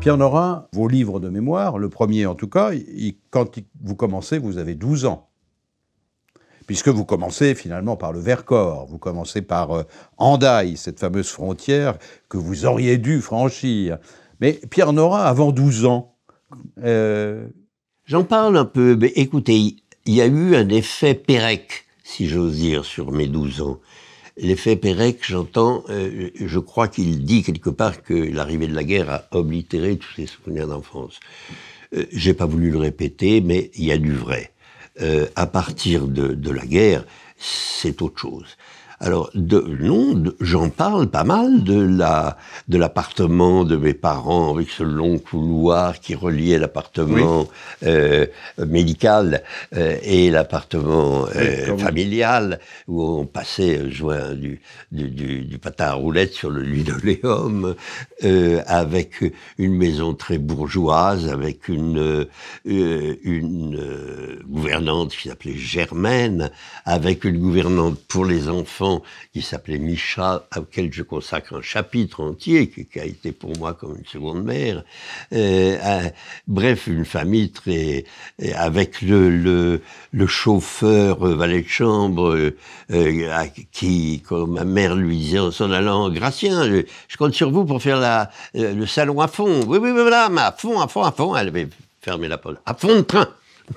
Pierre Norin, vos livres de mémoire, le premier en tout cas, quand vous commencez, vous avez 12 ans. Puisque vous commencez finalement par le Vercors, vous commencez par euh, cette fameuse frontière que vous auriez dû franchir. Mais Pierre Norin, avant 12 ans. Euh, J'en parle un peu. Mais écoutez, il y a eu un effet Pérec, si j'ose dire, sur mes 12 ans l'effet Pérec, j'entends, euh, je crois qu'il dit quelque part que l'arrivée de la guerre a oblitéré tous ses souvenirs d'enfance. Je euh, J'ai pas voulu le répéter, mais il y a du vrai. Euh, à partir de la guerre, c'est autre chose. Alors, non, j'en parle pas mal de la de l'appartement de mes parents avec ce long couloir qui reliait l'appartement euh, médical euh, et l'appartement euh, familial où on passait joint du du, patin à roulettes sur le linoléum avec une maison très bourgeoise avec une une gouvernante qui s'appelait Germaine avec une gouvernante pour les enfants qui s'appelait Micha, auquel je consacre un chapitre entier, qui, a été pour moi comme une seconde mère. Euh, bref, une famille très euh, avec le, le, chauffeur euh, valet de chambre qui, comme ma mère lui disait en s'en allant, Gratien, je, compte sur vous pour faire la, le salon à fond. Oui, oui, voilà, mais à fond, à fond, à fond. Elle avait fermé la porte. À fond de train.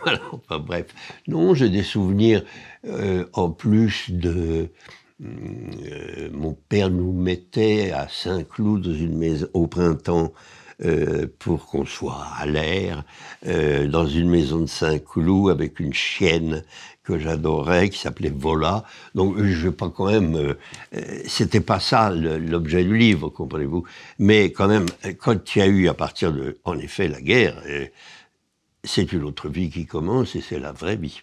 bref. Non, j'ai des souvenirs en plus de, euh, mon père nous mettait à Saint-Cloud dans une maison au printemps euh, pour qu'on soit à l'air, euh, dans une maison de Saint-Cloud avec une chienne que j'adorais, qui s'appelait Vola. Donc, je pas quand même. C'était pas ça l'objet du livre, comprenez-vous. Mais quand même, quand il y a eu, à partir de, en effet, la guerre, c'est une autre vie qui commence et c'est la vraie vie.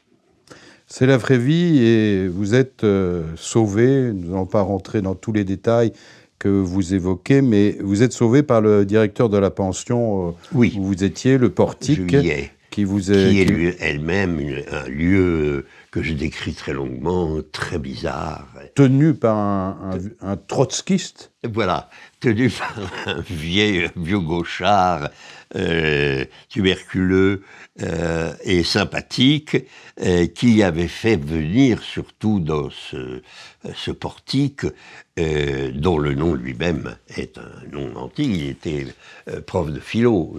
C'est la vraie vie et vous êtes euh, sauvé, nous n'allons pas rentrer dans tous les détails que vous évoquez, mais vous êtes sauvé par le directeur de la pension euh, où vous étiez, le portique, qui, vous est, elle-même un lieu que je décris très longuement, très bizarre. Tenu par un, trotskiste Voilà, tenu par un vieil vieux gauchard euh, tuberculeux euh, et sympathique euh, qui avait fait venir surtout dans ce, portique dont le nom lui-même est un nom antique, il était prof de philo.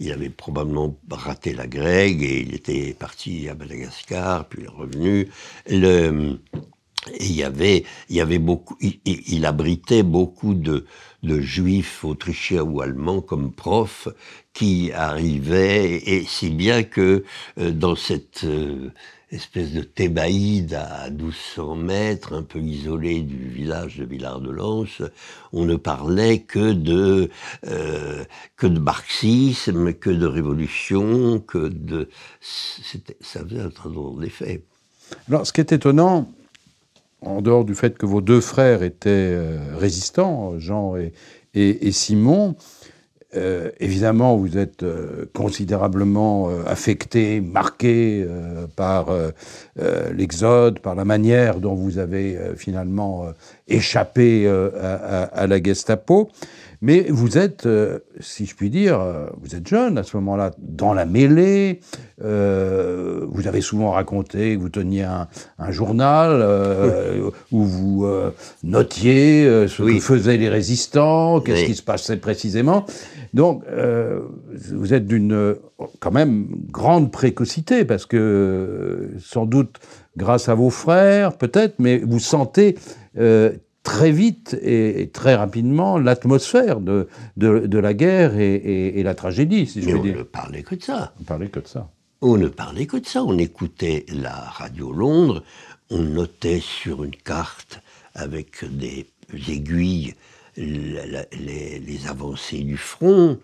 Il avait probablement raté la Grègue et il était parti à Madagascar, puis il est revenu. il y avait, il y avait beaucoup, il, abritait beaucoup de, juifs autrichiens ou allemands comme profs qui arrivaient, et, si bien que euh, dans cette euh, espèce de thébaïde à 1200 mètres, un peu isolé du village de villard de Lance. on ne parlait que de, euh, que de marxisme, que de révolution, que de... Ça faisait un très drôle d'effet. Alors, ce qui est étonnant, en dehors du fait que vos deux frères étaient euh, résistants, Jean et Simon, euh, évidemment, vous êtes euh, considérablement euh, affecté, marqué par l'exode, par la manière dont vous avez finalement échappé à, la Gestapo. Mais vous êtes, euh, si je puis dire, euh, vous êtes jeune à ce moment-là, dans la mêlée. Euh, vous avez souvent raconté que vous teniez un, journal où vous notiez ce que faisaient les résistants, qu'est-ce qui se passait précisément. Donc, vous êtes d'une quand même grande précocité parce que sans doute grâce à vos frères, peut-être, mais vous sentez très vite et, très rapidement l'atmosphère de, de, la guerre et, la tragédie, si je veux dire. on ne parlait que de ça. On parlait que de ça. On ne parlait que de ça. On écoutait la radio Londres, on notait sur une carte avec des aiguilles les, avancées du front.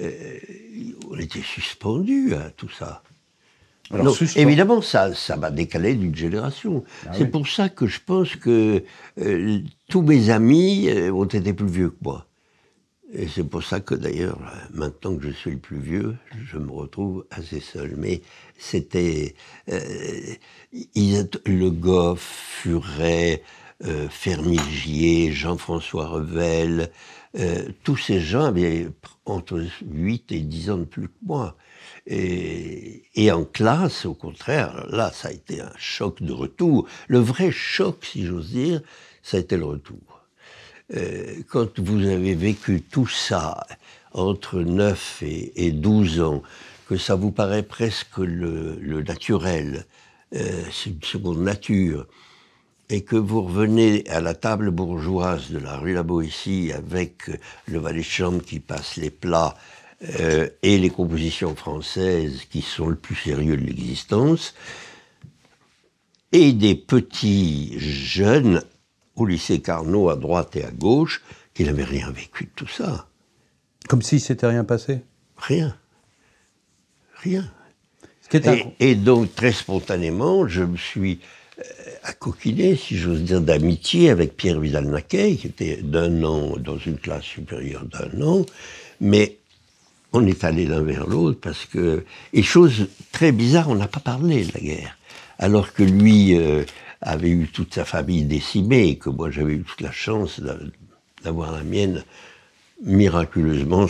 Euh, on était suspendu à tout ça. Alors, évidemment, ça, ça m'a décalé d'une génération. Ah c'est pour ça que je pense que euh, tous mes amis euh, ont été plus vieux que moi. Et c'est pour ça que d'ailleurs, euh, maintenant que je suis le plus vieux, je me retrouve assez seul. Mais c'était. Euh, le Goff, Furet, euh, Fermigier, Jean-François Revel, tous ces gens avaient entre 8 et 10 ans de plus que moi. et, en classe, au contraire, là, ça a été un choc de retour. Le vrai choc, si j'ose dire, ça a été le retour. Euh, quand vous avez vécu tout ça entre 9 et, 12 ans, que ça vous paraît presque le, naturel, euh, c'est une seconde nature, et que vous revenez à la table bourgeoise de la rue La Boétie avec le valet de chambre qui passe les plats euh, et les compositions françaises qui sont le plus sérieux de l'existence, et des petits jeunes au lycée Carnot à droite et à gauche, qu'il n'avait rien vécu de tout ça. Comme s'il s'était rien passé Rien. Rien. et, donc, très spontanément, je me suis à euh, accoquiné, si j'ose dire, d'amitié avec Pierre Vidal-Naquet, qui était d'un an, dans une classe supérieure d'un an, mais on est allé l'un vers l'autre parce que. Et chose très bizarre, on n'a pas parlé de la guerre. Alors que lui. Euh, avait eu toute sa famille décimée, que moi j'avais eu toute la chance d'avoir la mienne miraculeusement,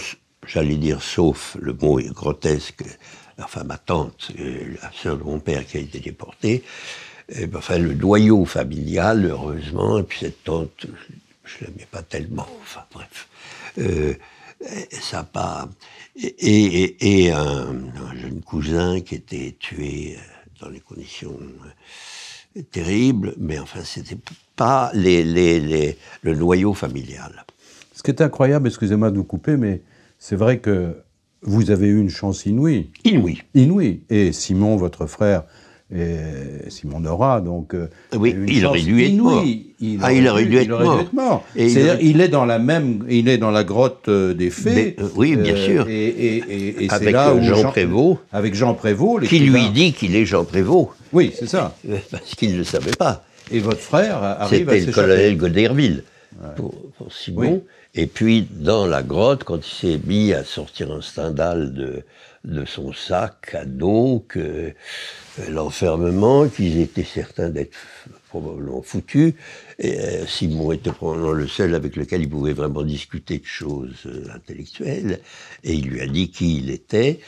j'allais dire sauf, le mot grotesque, enfin ma tante, euh, la sœur de mon père qui a été déportée, eh ben, enfin le doyau familial, heureusement, et puis cette tante, je ne l'aimais pas tellement, enfin bref. Euh, ça pas. Et, un, jeune cousin qui était tué euh, dans les conditions terrible, mais enfin, c'était pas les, le noyau familial. Ce qui est incroyable, excusez-moi de vous couper, mais c'est vrai que vous avez eu une chance inouïe. Inouïe. Inouïe. Et Simon, votre frère, et Simon Dora, donc. Euh, ah oui, ah, il aurait dû être mort. ah, il aurait dû, être, mort. C'est-à-dire il, est dans la même, il est dans la grotte euh, des fées. Euh, oui, bien sûr. et, et, là où Jean, Prévost. Avec Jean Prévost, qui lui dit qu'il est Jean Prévost. Oui, c'est ça. Parce qu'il ne le savait pas. Et votre frère arrive à C'était le colonel Goderville pour, Simon. Et puis dans la grotte, quand il s'est mis à sortir un Stendhal de de son sac à dos, que euh, l'enfermement, qu'ils étaient certains d'être probablement foutus. Et, euh, Simon était probablement le seul avec lequel il pouvait vraiment discuter de choses euh, intellectuelles. Et il lui a dit qui il était.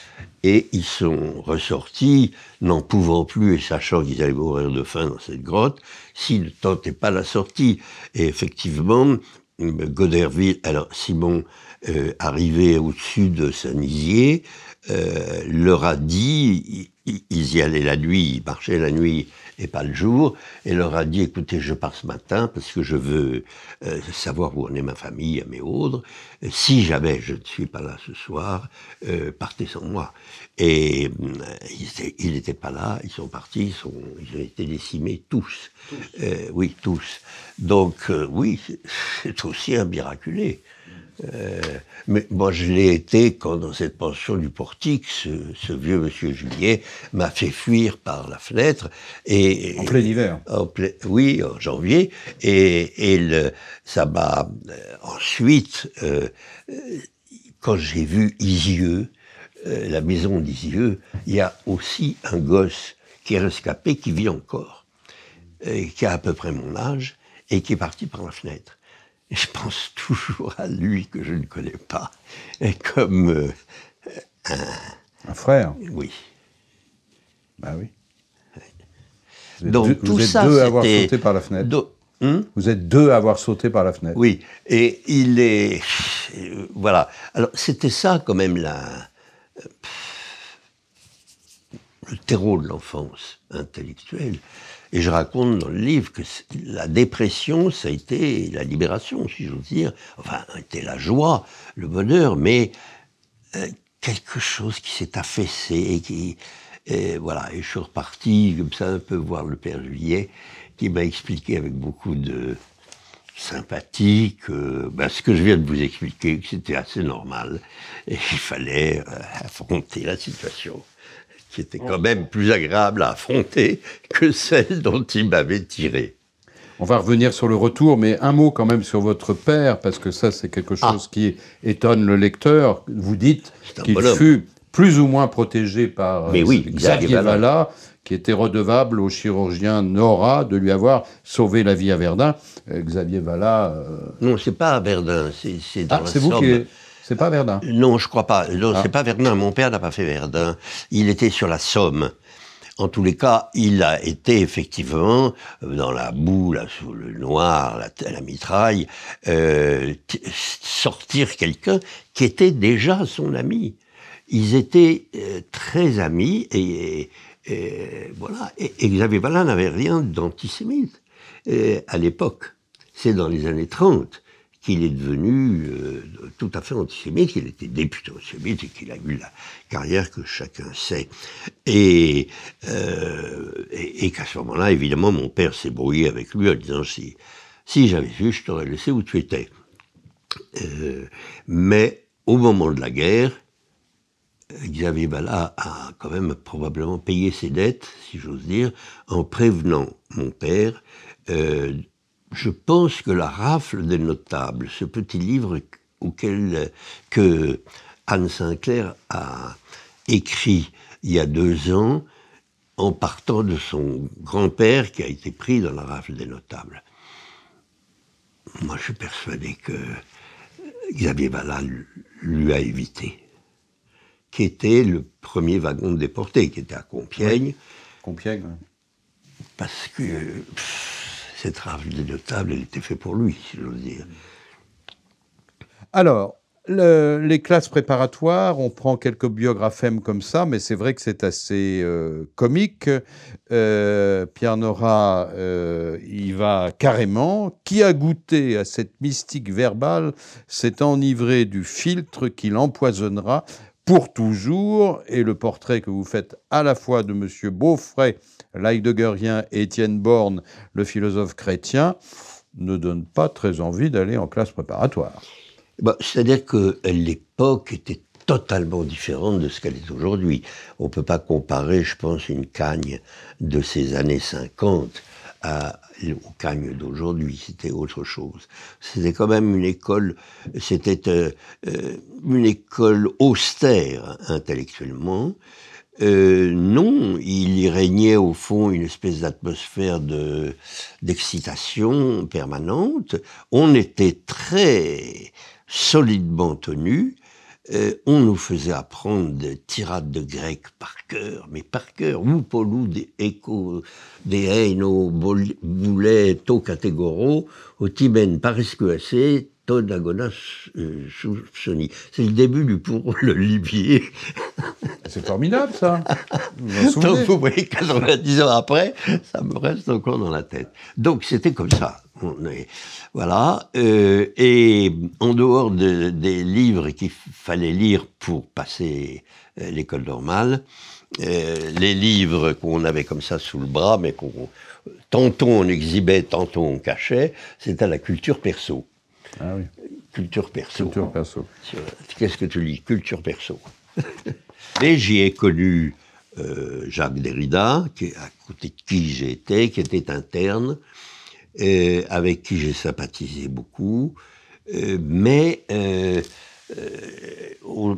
Et ils sont ressortis, n'en pouvant plus et sachant qu'ils allaient mourir de faim dans cette grotte, s'ils ne tentaient pas la sortie. Et effectivement, Goderville, alors Simon, arrivait arrivé au-dessus de Saint-Nizier, euh, leur a dit, ils y allaient la nuit, ils marchaient la nuit et pas le jour, et leur a dit, écoutez, je pars ce matin parce que je veux euh, savoir où en est ma famille, à mes autres. Si jamais je ne suis pas là ce soir, euh, partez sans moi. Et ils n'étaient pas là, ils sont partis, ils, ont été décimés tous. oui, tous. Donc oui, c'est aussi un miraculé. Euh, mais moi, je l'ai été quand, dans cette pension du portique, ce, vieux monsieur Juliet m'a fait fuir par la fenêtre. Et, en plein hiver Oui, en janvier. Et, et le, ça m'a... Euh, ensuite, euh, quand j'ai vu Isieux, la maison d'Isieux, il y a aussi un gosse qui est rescapé, qui vit encore, qui a à peu près mon âge, et qui est parti par la fenêtre je pense toujours à lui que je ne connais pas, et comme un... Euh, un... frère. Oui. Ben oui. Vous êtes deux, vous deux à avoir sauté par la fenêtre. Hein? vous êtes deux à avoir sauté par la fenêtre. Oui, et il est voilà. Alors c'était ça quand même la euh, le terreau de l'enfance intellectuelle. Et je raconte dans le livre que la dépression, ça a été la libération, si j'ose dire. Enfin, était la joie, le bonheur, mais euh, quelque chose qui s'est affaissé et qui. voilà, et je suis reparti comme ça un peu voir le père Juillet, qui m'a expliqué avec beaucoup de sympathie que ben, ce que je viens de vous expliquer, que c'était assez normal et qu'il fallait euh, affronter la situation qui était oh. quand même plus agréable à affronter que celle dont il m'avait tiré. On va revenir sur le retour, mais un mot quand même sur votre père, parce que ça, c'est quelque ah. chose qui étonne le lecteur. Vous dites qu'il fut plus ou moins protégé par euh, Xavier Valla, qui était redevable au chirurgien Nora de lui avoir sauvé la vie à Verdun. Euh, Xavier Valla. Euh, non, c'est pas à Verdun, c'est dans ah, Somme. Vous c'est pas Verdun Non, je crois pas. Non, ah. c'est pas Verdun. Mon père n'a pas fait Verdun. Il était sur la Somme. En tous les cas, il a été effectivement euh, dans la boue, sous le noir, la, mitraille, euh, sortir quelqu'un qui était déjà son ami. Ils étaient euh, très amis et, voilà. Et, Xavier Vallin n'avait rien d'antisémite à l'époque. C'est dans les années 30 qu'il est devenu euh, tout à fait antisémite, qu'il était député antisémite et qu'il a eu la carrière que chacun sait. Et, euh, et, qu'à ce moment-là, évidemment, mon père s'est brouillé avec lui en disant si, j'avais su, je t'aurais laissé où tu étais. Euh, mais au moment de la guerre, Xavier Bala a quand même probablement payé ses dettes, si j'ose dire, en prévenant mon père je pense que La rafle des notables, ce petit livre auquel, que Anne Sinclair a écrit il y a deux ans, en partant de son grand-père qui a été pris dans la rafle des notables. Moi, je suis persuadé que Xavier Vallat lui a évité, qui était le premier wagon déporté, qui était à Compiègne. Compiègne. Parce que. Cette rave de elle était faite pour lui, si j'ose dire. Alors, les classes préparatoires, on prend quelques biographèmes comme ça, mais c'est vrai que c'est assez euh, comique. Pierre Nora euh, euh va carrément. Qui a goûté à cette mystique verbale s'est enivré du filtre qui l'empoisonnera pour toujours, et le portrait que vous faites à la fois de M. Beaufray, l'Heideggerien, et Étienne Born, le philosophe chrétien, ne donne pas très envie d'aller en classe préparatoire. Eh ben, c'est-à-dire que l'époque était totalement différente de ce qu'elle est aujourd'hui. On ne peut pas comparer, je pense, une cagne de ces années 50 au Cagne d'aujourd'hui, c'était autre chose. C'était quand même une école, c'était euh, euh, une école austère intellectuellement. Euh, non, il y régnait au fond une espèce d'atmosphère de d'excitation permanente. On était très solidement tenu euh, on nous faisait apprendre des tirades de grec par cœur, mais par cœur, des échos des Boulet, To euh, C'est le début du pour le Libier. Ah, c'est formidable, ça. Vous Donc, vous voyez, 90 ans après, ça me reste encore dans la tête. Donc, c'était comme ça voilà. Euh, et en dehors des livres qu'il fallait lire pour passer euh, l'école normale, euh, les livres qu'on avait comme ça sous le bras, mais qu'on tantôt on exhibait, tantôt on cachait, c'était la culture perso. Ah culture perso. Culture perso. Qu'est-ce que tu lis Culture perso. Et j'y ai connu Jacques Derrida, qui, à côté de qui j'étais, qui était interne, euh, avec qui j'ai sympathisé beaucoup. Euh, mais euh,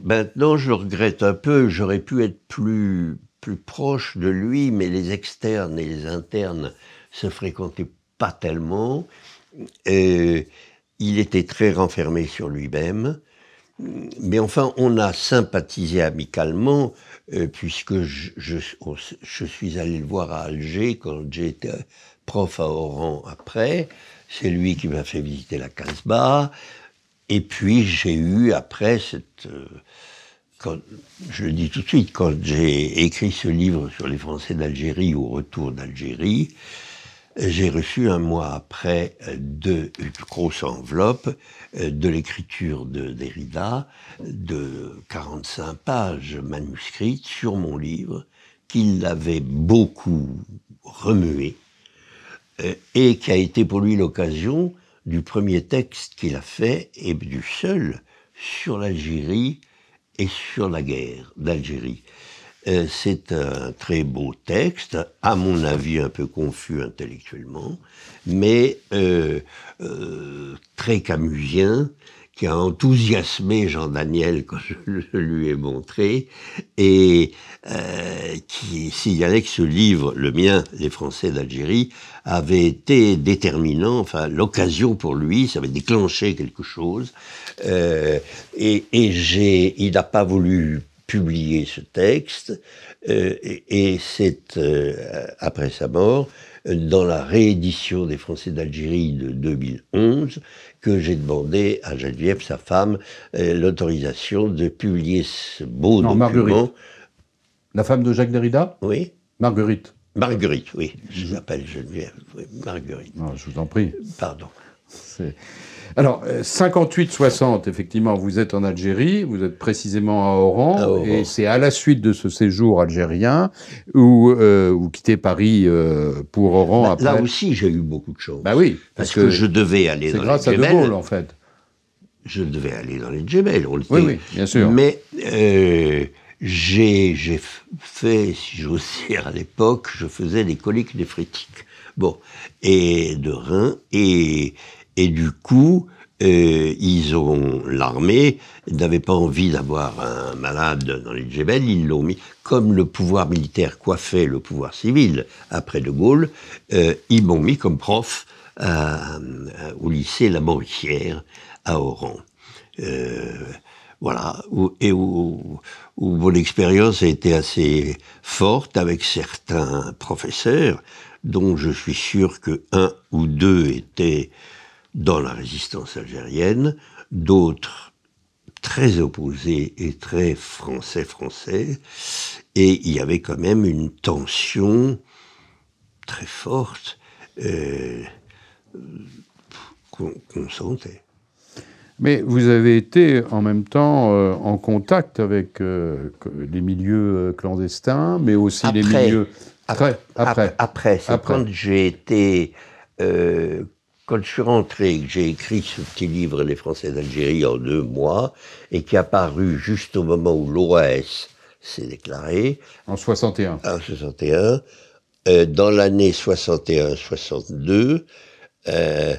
maintenant, je regrette un peu. J'aurais pu être plus, plus proche de lui, mais les externes et les internes se fréquentaient pas tellement. il était très renfermé sur lui-même. Mais enfin, on a sympathisé amicalement, puisque je, je, suis allé le voir à Alger quand j'étais prof à Oran après. C'est lui qui m'a fait visiter la Casbah. Et puis j'ai eu après cette... Euh, je le dis tout de suite, quand j'ai écrit ce livre sur les Français d'Algérie au retour d'Algérie, j'ai reçu un mois après deux, une grosse enveloppe euh, de l'écriture de Derrida, de 45 pages manuscrites sur mon livre, qu'il avait beaucoup remué euh, et qui a été pour lui l'occasion du premier texte qu'il a fait, et du seul, sur l'Algérie et sur la guerre d'Algérie. Euh, c'est un très beau texte, à mon avis un peu confus intellectuellement, mais euh, très camusien, qui a enthousiasmé Jean Daniel quand je, lui ai montré, et euh, qui signalait que ce livre, le mien, Les Français d'Algérie, avait été déterminant, enfin l'occasion pour lui, ça avait déclenché quelque chose, euh, et, et j'ai, il n'a pas voulu publié ce texte, euh, et, c'est euh, après sa mort, dans la réédition des Français d'Algérie de 2011, que j'ai demandé à Geneviève, sa femme, euh, l'autorisation de publier ce beau non, document. Marguerite. La femme de Jacques Derrida Oui. Marguerite. Marguerite, oui. Je m'appelle Geneviève. Oui, Marguerite. Non, ah, je vous en prie. Pardon. C'est... Alors, 58-60, euh, effectivement, vous êtes en Algérie, vous êtes précisément à Oran, et c'est à la suite de ce séjour algérien où euh, vous quittez Paris euh, pour Oran. Bah, après. Là aussi, j'ai eu beaucoup de choses. Bah oui. Parce, que, je devais aller dans grâce les à De en fait. Je devais aller dans les Djebel, on le Oui, oui, bien sûr. Mais euh, j'ai fait, si j'ose dire, à l'époque, je faisais des coliques néphrétiques. bon, et de rein, et, et du coup, euh, ils ont l'armée n'avait pas envie d'avoir un malade dans les Djebel, ils l'ont mis comme le pouvoir militaire coiffait le pouvoir civil après De Gaulle, euh, ils m'ont mis comme prof euh, au lycée La Mauricière à Oran. voilà, et où, où mon expérience a été assez forte avec certains professeurs, dont je suis sûr que un ou deux étaient dans la résistance algérienne, d'autres très opposés et très français-français, et il y avait quand même une tension très forte euh, qu'on sentait. Mais vous avez été en même temps euh, en contact avec euh, les milieux clandestins, mais aussi les milieux... Après, après, après, après quand j'ai été quand je suis rentré et que j'ai écrit ce petit livre Les Français d'Algérie en deux mois, et qui a paru juste au moment où l'OAS s'est déclaré. En 61. En 61. Euh, dans l'année 61-62, euh,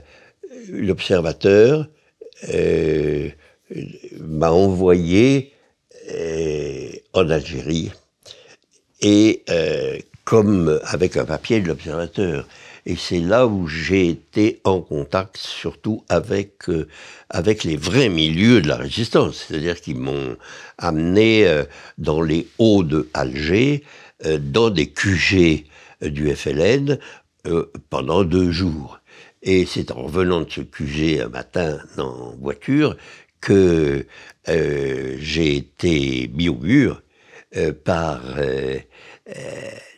l'observateur euh, m'a envoyé en Algérie, et comme avec un papier de l'observateur. Et c'est là où j'ai été en contact surtout avec, euh, avec les vrais milieux de la résistance, c'est-à-dire qu'ils m'ont amené euh, dans les hauts de Alger, euh, dans des QG du FLN, pendant deux jours. Et c'est en revenant de ce QG un matin en voiture que j'ai été mis au mur par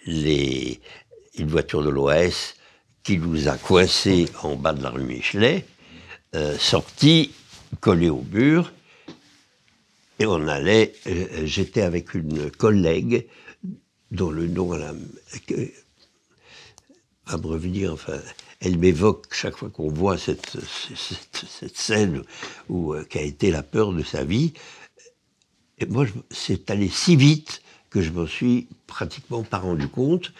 les, une voiture de l'OS qui nous a coincés en bas de la rue Michelet, euh, sorti, collé au mur, et on allait, euh, j'étais avec une collègue dont le nom à euh, me revenir, enfin, elle m'évoque chaque fois qu'on voit cette, cette, scène où, où qu'a été la peur de sa vie. Et moi, c'est allé si vite que je m'en suis pratiquement pas rendu compte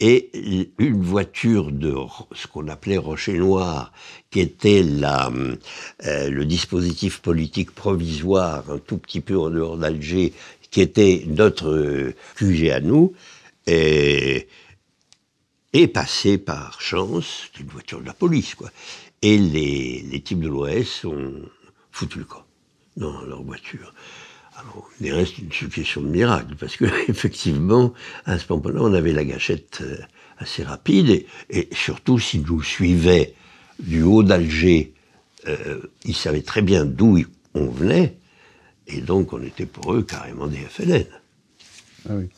et une voiture de ce qu'on appelait Rocher Noir, qui était la, euh, le dispositif politique provisoire, un tout petit peu en dehors d'Alger, qui était notre euh, QG à nous, est passé par chance, une voiture de la police, quoi. Et les, les types de l'OS ont foutu le camp dans leur voiture. Alors, ah il reste une succession de miracle, parce que effectivement, à ce moment-là, on avait la gâchette euh, assez rapide, et, surtout s'il nous suivait du haut d'Alger, ils euh, il savait très bien d'où on venait, et donc on était pour eux carrément des FLN. Ah oui.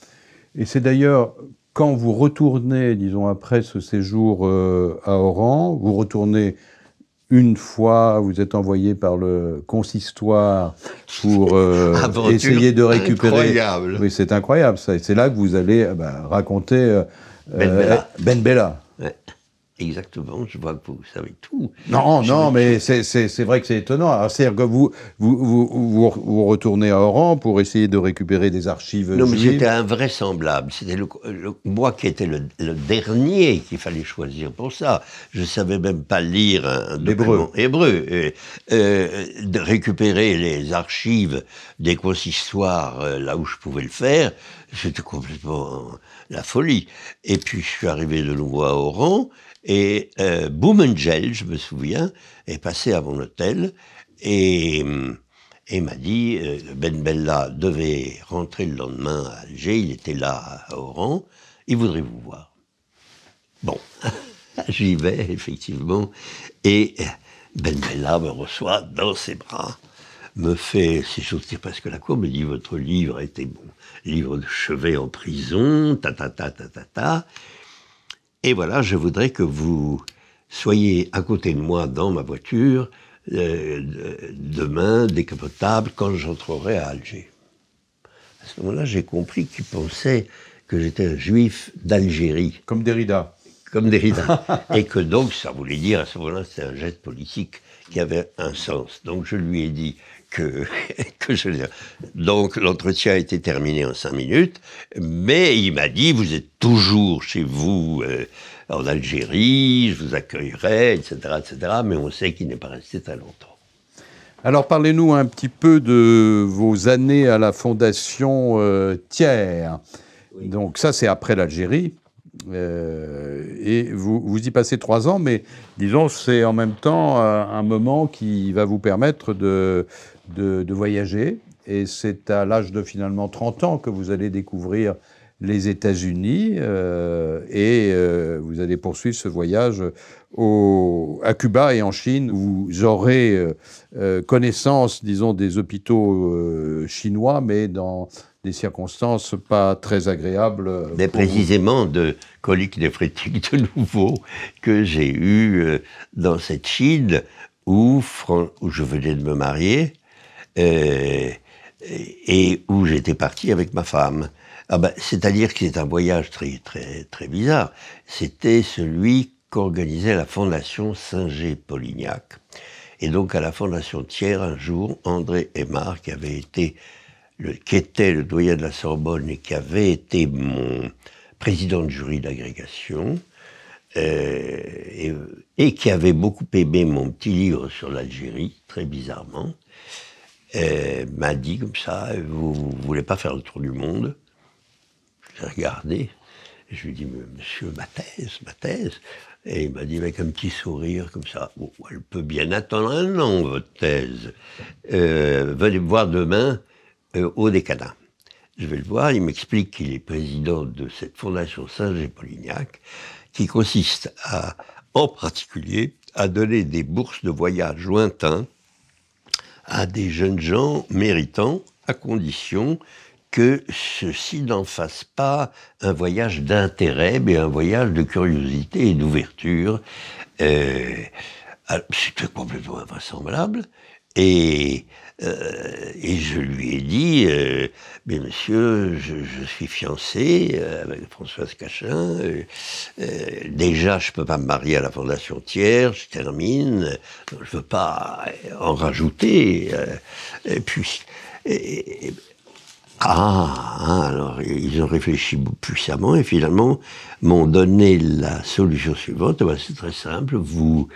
Et c'est d'ailleurs quand vous retournez, disons après ce séjour euh, à Oran, vous retournez une fois, vous êtes envoyé par le consistoire pour euh, essayer de récupérer. Incroyable. Oui, c'est incroyable ça. c'est là que vous allez euh, bah, raconter euh, Ben Bella. Ben exactement, je vois que vous savez tout. Non, non, mais c'est vrai que c'est étonnant. C'est-à-dire que vous vous, vous, vous, retournez à Oran pour essayer de récupérer des archives. Non, mais c'était invraisemblable. C'était moi qui étais le, dernier qu'il fallait choisir pour ça. Je ne savais même pas lire un hébreu. hébreu. Et, euh, récupérer les archives des consistoires euh, là où je pouvais le faire, c'était complètement la folie. Et puis je suis arrivé de nouveau à Oran. Et euh, Boumengel, je me souviens, est passé à mon hôtel et, m'a dit euh, Ben Bella devait rentrer le lendemain à Alger, il était là à Oran, il voudrait vous voir. Bon, j'y vais effectivement, et euh, Ben Bella me reçoit dans ses bras me fait, si j'ose dire presque la cour, me dit votre livre était bon, livre de chevet en prison, ta ta ta ta ta ta. Et voilà, je voudrais que vous soyez à côté de moi dans ma voiture euh, demain, décapotable, quand j'entrerai à Alger. À ce moment-là, j'ai compris qu'il pensait que j'étais un juif d'Algérie. Comme Derrida. Comme Derrida. et que donc, ça voulait dire, à ce moment-là, c'était un geste politique qui avait un sens. Donc je lui ai dit, que, que je Donc l'entretien a été terminé en cinq minutes, mais il m'a dit, vous êtes toujours chez vous euh, en Algérie, je vous accueillerai, etc., etc., mais on sait qu'il n'est pas resté très longtemps. Alors parlez-nous un petit peu de vos années à la Fondation euh, Thiers. Donc ça, c'est après l'Algérie. Euh, et vous, vous, y passez trois ans, mais disons, c'est en même temps un moment qui va vous permettre de, de, voyager. Et c'est à l'âge de finalement 30 ans que vous allez découvrir les États-Unis euh, et euh, vous allez poursuivre ce voyage à Cuba et en Chine. Vous aurez euh, connaissance, disons, des hôpitaux chinois, mais dans des circonstances pas très agréables. Mais précisément de coliques néphrétique de nouveau que j'ai eu dans cette Chine où je venais de me marier euh, et où j'étais parti avec ma femme. Ah ben, c'est-à-dire que c'est un voyage très, très, très bizarre. C'était celui qu'organisait la Fondation saint gé polignac Et donc à la Fondation Thiers, un jour, André Aymar, qui avait été qui était le doyen de la Sorbonne et qui avait été mon président de jury d'agrégation, euh, et, qui avait beaucoup aimé mon petit livre sur l'Algérie, très bizarrement, m'a dit comme ça, vous, ne voulez pas faire le tour du monde J'ai regardé, je lui ai dit, monsieur, ma thèse, ma thèse. Et il m'a dit avec un petit sourire comme ça, elle peut bien attendre un an, votre thèse. Euh, venez me voir demain euh, au décadent. Je vais le voir, il m'explique qu'il est président de cette fondation Saint-Gé-Polignac, qui consiste à, en particulier, à donner des bourses de voyage lointains à des jeunes gens méritants, à condition que ceci n'en fassent pas un voyage d'intérêt, mais un voyage de curiosité et d'ouverture. Euh, c'est complètement invraisemblable, et, euh, et je lui ai dit, euh, mais monsieur, je, suis fiancé euh, avec Françoise Cachin, déjà je ne peux pas me marier à la Fondation Thiers, je termine, je ne veux pas en rajouter. et puis, ah, hein, alors ils ont réfléchi puissamment et finalement m'ont donné la solution suivante. Ben, c'est très simple, vous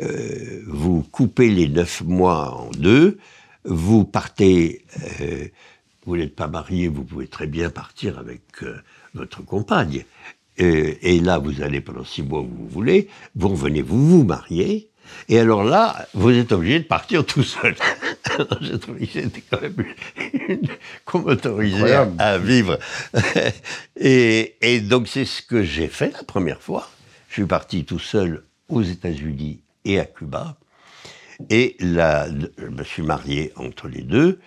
euh, vous coupez les neuf mois en deux, vous partez, euh, vous n'êtes pas marié, vous pouvez très bien partir avec euh, votre compagne. et là, vous allez pendant six mois où vous voulez, vous revenez, vous vous mariez, et alors là, vous êtes obligé de partir tout seul. J'ai trouvé que c'était quand même une... qu'on à vivre. et, et donc c'est ce que j'ai fait la première fois. Je suis parti tout seul aux États-Unis et à Cuba. Et là, je me suis marié entre les deux.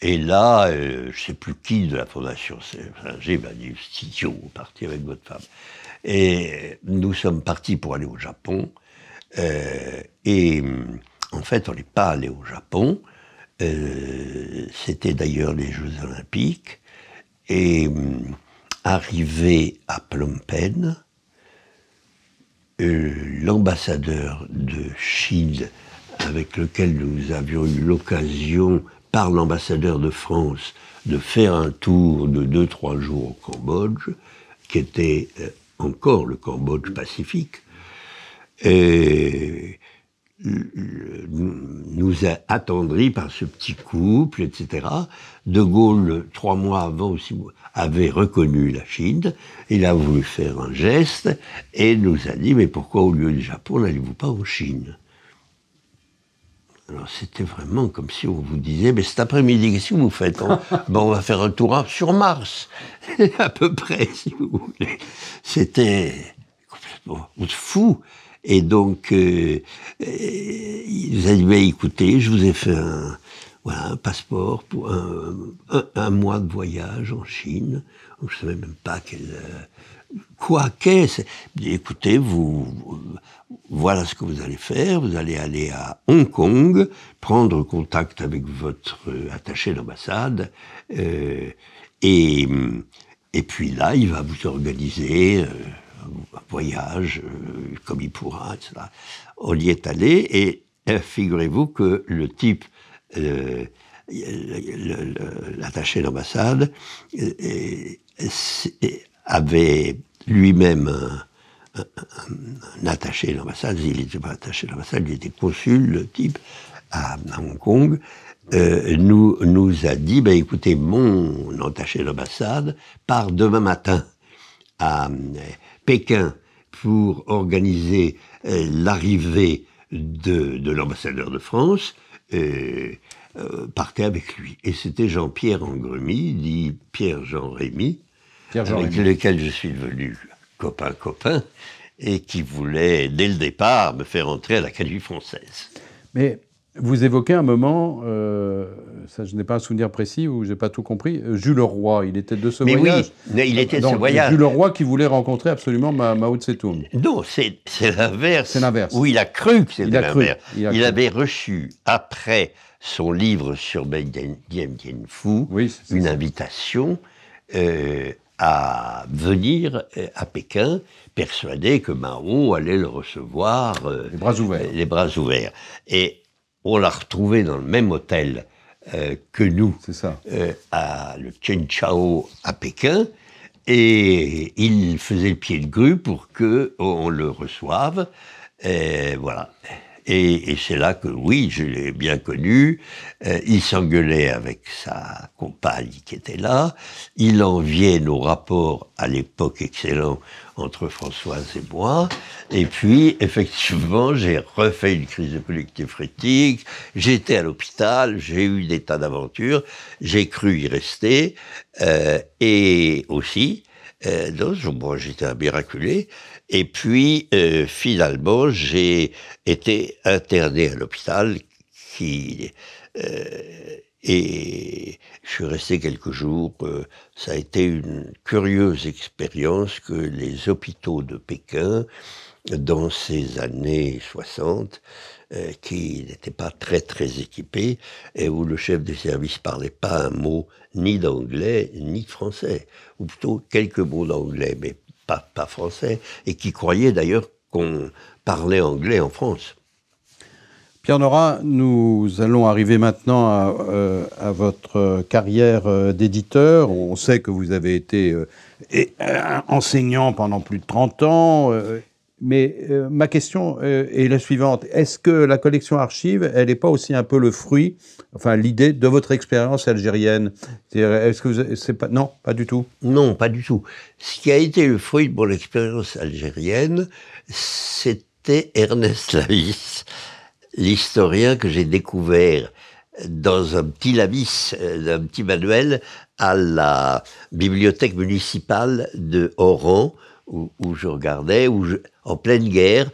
Et là, euh, je ne sais plus qui de la Fondation J'ai ben, dit dit Studio, partez avec votre femme. Et nous sommes partis pour aller au Japon. Euh, et en fait, on n'est pas allé au Japon. Euh, c'était d'ailleurs les Jeux Olympiques. Et hum, arrivé à Phnom Penh, euh, l'ambassadeur de Chine, avec lequel nous avions eu l'occasion, par l'ambassadeur de France, de faire un tour de 2-3 jours au Cambodge, qui était euh, encore le Cambodge pacifique, et euh, nous a attendris par ce petit couple, etc. De Gaulle, trois mois avant aussi, avait reconnu la Chine. Il a voulu faire un geste et nous a dit, mais pourquoi au lieu du Japon, n'allez-vous pas en Chine alors c'était vraiment comme si on vous disait, mais cet après-midi, qu'est-ce que vous faites hein? on va faire un tour sur Mars, à peu près, si vous voulez. C'était complètement fou. Et donc, euh, il euh, nous ben, écoutez, je vous ai fait un, voilà, un passeport pour un, un, mois de voyage en Chine. je ne savais même pas quel... Euh, quoi qu'est-ce Écoutez, vous, voilà ce que vous allez faire. Vous allez aller à Hong Kong, prendre contact avec votre euh, attaché d'ambassade. Euh, et, et puis là, il va vous organiser voyage, euh, comme il pourra, etc. On y est allé et euh, figurez-vous que le type euh, l'attaché d'ambassade avait lui-même un, attaché d'ambassade, il n'était pas attaché d'ambassade, il était consul, le type, à, Hong Kong, nous, nous a dit, ben, écoutez, mon attaché d'ambassade part demain matin à, Pékin pour organiser euh, l'arrivée de, l'ambassadeur de France euh, euh, partait avec lui. Et c'était Jean-Pierre Angremy, dit Pierre-Jean Rémy, avec lequel je suis devenu copain-copain, et qui voulait, dès le départ, me faire entrer à l'Académie française. Mais vous évoquez un moment, euh, ça, je n'ai pas un souvenir précis où j'ai pas tout compris, euh, Jules Roy, il était de ce voyage. Mais oui, il était de ce voyage. Jules Roy qui voulait rencontrer absolument Mao Tse-tung. Non, c'est l'inverse. C'est l'inverse. Oui, il a cru que c'était l'inverse. Il, avait reçu, après son livre sur Dien Bien Phu, une invitation euh, à venir à Pékin, persuadé que Mao allait le recevoir. les bras ouverts. Les bras ouverts. Et on l'a retrouvé dans le même hôtel euh, que nous, euh, à le Chao à Pékin, et il faisait le pied de grue pour que on le reçoive. Et voilà. Et, c'est là que, oui, je l'ai bien connu. Euh, il s'engueulait avec sa compagne qui était là. Il enviait nos rapports à l'époque excellents entre Françoise et moi. Et puis, effectivement, j'ai refait une crise de critique, J'étais à l'hôpital, j'ai eu des tas d'aventures, j'ai cru y rester. Euh, et aussi, euh, bon, j'étais un miraculé. Et puis, euh, finalement, j'ai été interné à l'hôpital qui... Euh, et je suis resté quelques jours. Euh, ça a été une curieuse expérience que les hôpitaux de Pékin, dans ces années 60, euh, qui n'étaient pas très très équipés, et où le chef de service parlait pas un mot ni d'anglais ni de français, ou plutôt quelques mots d'anglais, mais pas, pas français, et qui croyait d'ailleurs qu'on parlait anglais en France. Pierre Nora, nous allons arriver maintenant à, euh, votre carrière euh, d'éditeur. On sait que vous avez été euh, enseignant pendant plus de 30 ans. mais ma question est la suivante. Est-ce que la collection archive, elle n'est pas aussi un peu le fruit, enfin l'idée de votre expérience algérienne Est-ce que c'est pas non, pas du tout Non, pas du tout. Ce qui a été le fruit de l'expérience algérienne, c'était Ernest Lavis l'historien que j'ai découvert dans un petit lavis, euh, un petit manuel à la bibliothèque municipale de Oran, où, où je regardais, où je, en pleine guerre,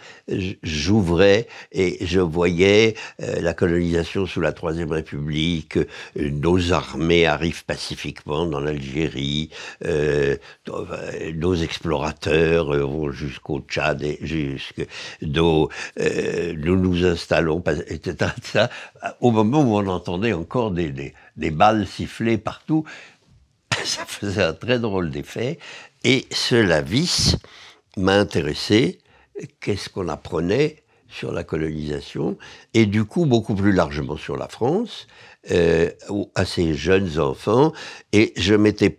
j'ouvrais et je voyais euh, la colonisation sous la Troisième République, euh, nos armées arrivent pacifiquement dans l'Algérie, euh, nos explorateurs vont jusqu'au Tchad, et jusque, nous nous installons, etc., Au moment où on entendait encore des, des balles siffler partout, ça faisait un très drôle d'effet, et ce Lavis m'a intéressé qu'est-ce qu'on apprenait sur la colonisation et du coup beaucoup plus largement sur la France euh, à ces jeunes enfants. Et je m'étais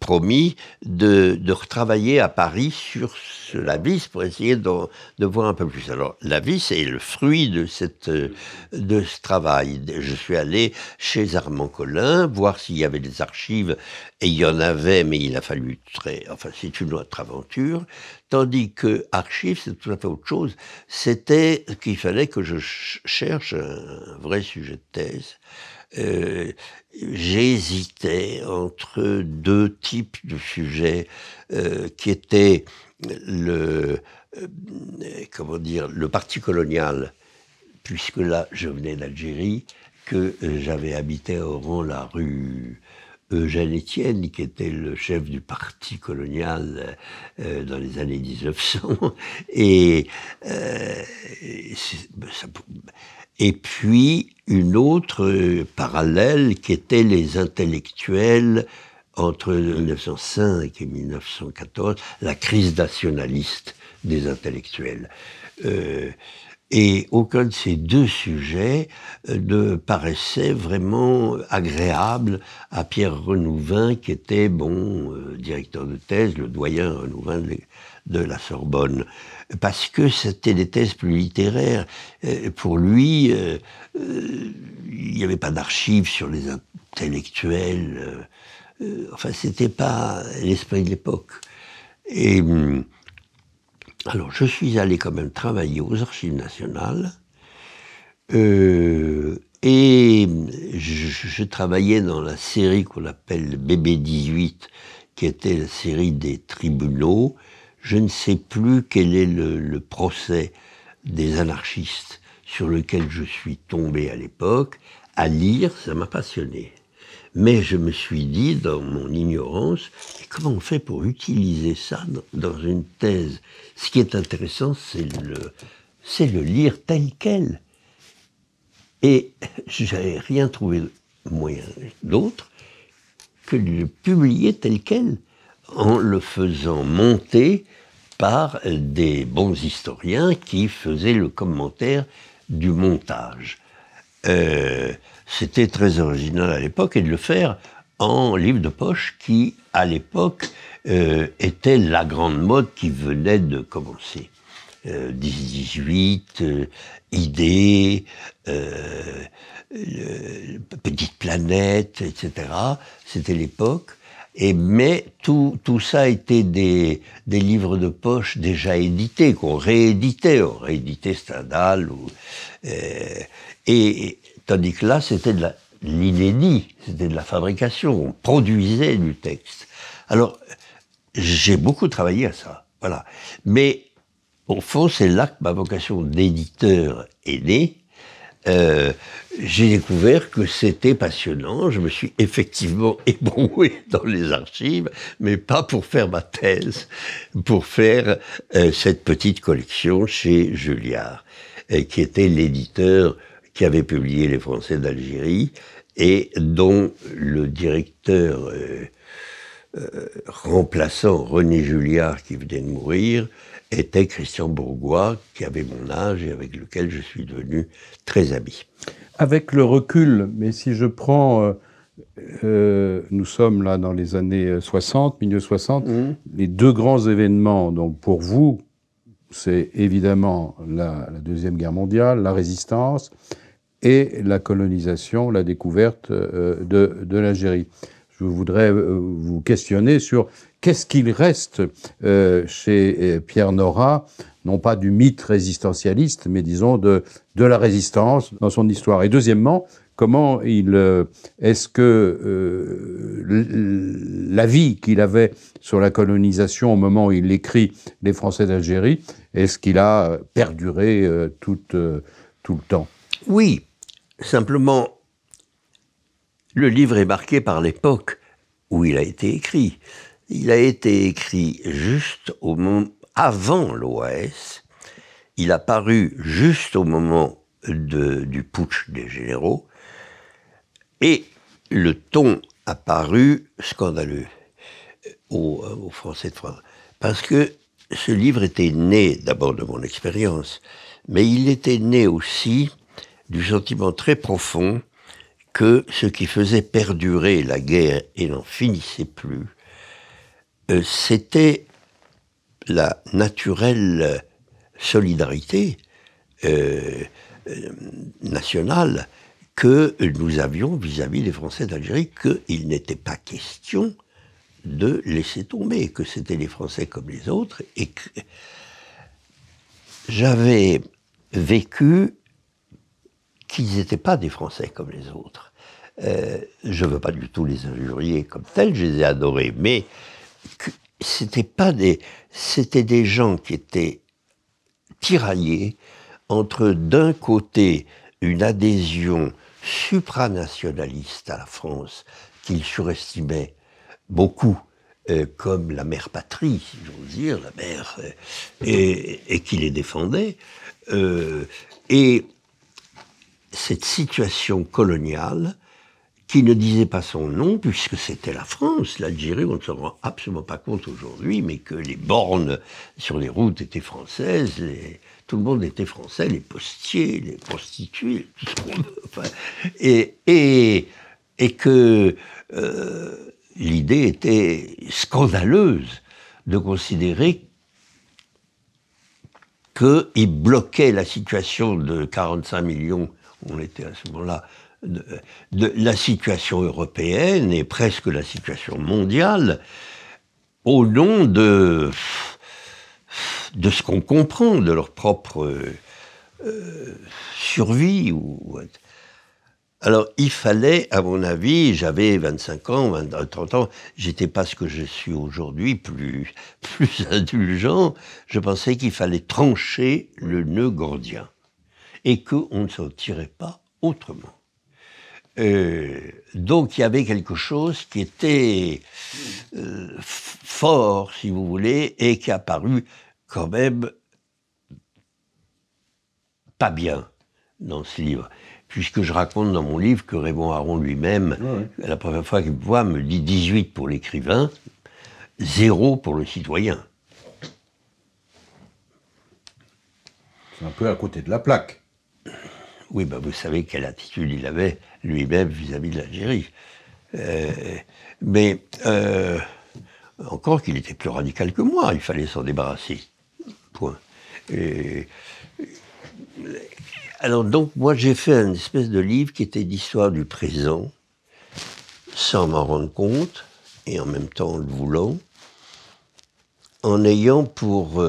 promis de, de, retravailler à Paris sur la vis pour essayer de, de, voir un peu plus. Alors, la vis est le fruit de, cette, de ce travail. Je suis allé chez Armand Collin voir s'il y avait des archives, et il y en avait, mais il a fallu très. Enfin, c'est une autre aventure. Tandis que archives, c'est tout à fait autre chose. C'était qu'il fallait que je cherche un vrai sujet de thèse. Euh, j'hésitais entre deux types de sujets euh, qui étaient le, euh, comment dire, le parti colonial, puisque là, je venais d'Algérie, que j'avais habité au rang la rue Eugène Étienne, qui était le chef du parti colonial dans les années 1900. et ben, ça, et puis une autre euh, parallèle qui était les intellectuels entre 1905 et 1914, la crise nationaliste des intellectuels. Euh, et aucun de ces deux sujets euh, ne paraissait vraiment agréable à Pierre Renouvin, qui était, bon, directeur de thèse, le doyen Renouvin de la Sorbonne parce que c'était des thèses plus littéraires. Euh, pour lui, euh, euh, il n'y avait pas d'archives sur les intellectuels. Enfin, enfin, c'était pas l'esprit de l'époque. Et hum, alors, je suis allé quand même travailler aux Archives nationales. et je, je travaillais dans la série qu'on appelle bb 18, qui était la série des tribunaux, je ne sais plus quel est le, procès des anarchistes sur lequel je suis tombé à l'époque. À lire, ça m'a passionné. Mais je me suis dit, dans mon ignorance, comment on fait pour utiliser ça dans une thèse Ce qui est intéressant, c'est le, c'est le lire tel quel. Et je n'ai rien trouvé moyen d'autre que de le publier tel quel en le faisant monter par des bons historiens qui faisaient le commentaire du montage. Euh, c'était très original à l'époque et de le faire en livre de poche qui, à l'époque, euh, était la grande mode qui venait de commencer. Euh, 18, euh, idées, petite planète, etc. C'était l'époque. Et mais tout, tout ça était des, des livres de poche déjà édités, qu'on rééditait. On rééditait Stendhal. euh, et, tandis que là, c'était de l'inédit, c'était de la fabrication. On produisait du texte. Alors, j'ai beaucoup travaillé à ça. Voilà. Mais au fond, c'est là que ma vocation d'éditeur est née. Euh, j'ai découvert que c'était passionnant. Je me suis effectivement ébroué dans les archives, mais pas pour faire ma thèse, pour faire euh, cette petite collection chez Julliard, euh, qui était l'éditeur qui avait publié Les Français d'Algérie et dont le directeur remplaçant René Julliard, qui venait de mourir, était Christian Bourgois, qui avait mon âge et avec lequel je suis devenu très ami. Avec le recul, mais si je prends, euh, euh, nous sommes là dans les années 60, euh, milieu 60, mmh. les deux grands événements, donc pour vous, c'est évidemment la, Deuxième Guerre mondiale, la résistance et la colonisation, la découverte de, de l'Algérie je voudrais euh, vous questionner sur qu'est-ce qu'il reste euh, chez euh, Pierre Nora, non pas du mythe résistentialiste, mais disons de, de la résistance dans son histoire. Et deuxièmement, comment il est-ce que l'avis la vie qu'il avait sur la colonisation au moment où il écrit Les Français d'Algérie, est-ce qu'il a perduré tout, tout le temps Oui, simplement le livre est marqué par l'époque où il a été écrit. Il a été écrit juste au avant l'OAS. Il a paru juste au moment du putsch des généraux. Et le ton a paru scandaleux euh, euh, aux, Français de France. Parce que ce livre était né d'abord de mon expérience, mais il était né aussi du sentiment très profond que ce qui faisait perdurer la guerre et n'en finissait plus, euh, c'était la naturelle solidarité euh, euh, nationale que nous avions vis-à-vis des Français d'Algérie, qu'il n'était pas question de laisser tomber, que c'était les Français comme les autres, et que j'avais vécu qu'ils n'étaient pas des Français comme les autres. Euh, je ne veux pas du tout les injurier comme tels, je les ai adorés, mais c'était pas des, c'était des gens qui étaient tiraillés entre d'un côté une adhésion supranationaliste à la France qu'ils surestimaient beaucoup euh, comme la mère patrie, si j'ose dire, la mère, euh, et, et, qui les défendait, et cette situation coloniale qui ne disait pas son nom, puisque c'était la France, l'Algérie, on ne se rend absolument pas compte aujourd'hui, mais que les bornes sur les routes étaient françaises, les, tout le monde était français, les postiers, les prostituées, tout et, et, que euh, l'idée était scandaleuse de considérer qu'il bloquait la situation de 45 millions, on était à ce moment-là de, la situation européenne et presque la situation mondiale au nom de, de ce qu'on comprend de leur propre euh, survie. Ou, alors il fallait, à mon avis, j'avais 25 ans, 30 euh, ans, j'étais pas ce que je suis aujourd'hui, plus, plus indulgent, je pensais qu'il fallait trancher le nœud gordien et qu'on ne s'en tirait pas autrement. Euh, donc il y avait quelque chose qui était euh, fort, si vous voulez, et qui a paru quand même pas bien dans ce livre. Puisque je raconte dans mon livre que Raymond Aron lui-même, la première fois qu'il me voit, me dit 18 pour l'écrivain, 0 pour le citoyen. C'est un peu à côté de la plaque. Oui, ben, vous savez quelle attitude il avait lui-même vis-à-vis de l'Algérie. Euh, mais euh, encore qu'il était plus radical que moi, il fallait s'en débarrasser. Point. Euh, alors donc, moi j'ai fait une espèce de livre qui était d'histoire du présent, sans m'en rendre compte, et en même temps le voulant, en ayant pour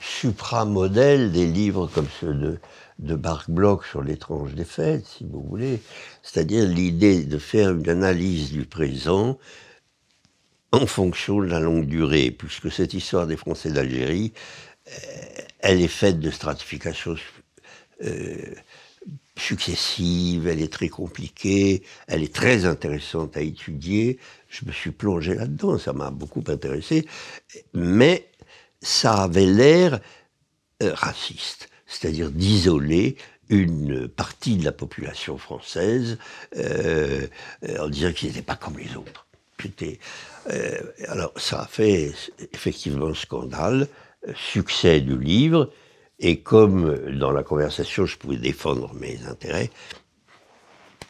supramodèle des livres comme ceux de de barque-bloc sur l'étrange des fêtes, si vous voulez, c'est-à-dire l'idée de faire une analyse du présent en fonction de la longue durée, puisque cette histoire des Français d'Algérie, euh, elle est faite de stratifications euh, successives, elle est très compliquée, elle est très intéressante à étudier. Je me suis plongé là-dedans, ça m'a beaucoup intéressé, mais ça avait l'air euh, raciste c'est-à-dire d'isoler une partie de la population française euh, en disant qu'ils n'étaient pas comme les autres. Euh, alors ça a fait effectivement scandale, succès du livre, et comme dans la conversation je pouvais défendre mes intérêts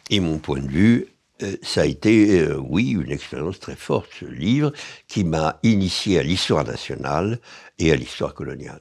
et mon point de vue, euh, ça a été, oui, une expérience très forte, ce livre, qui m'a initié à l'histoire nationale et à l'histoire coloniale.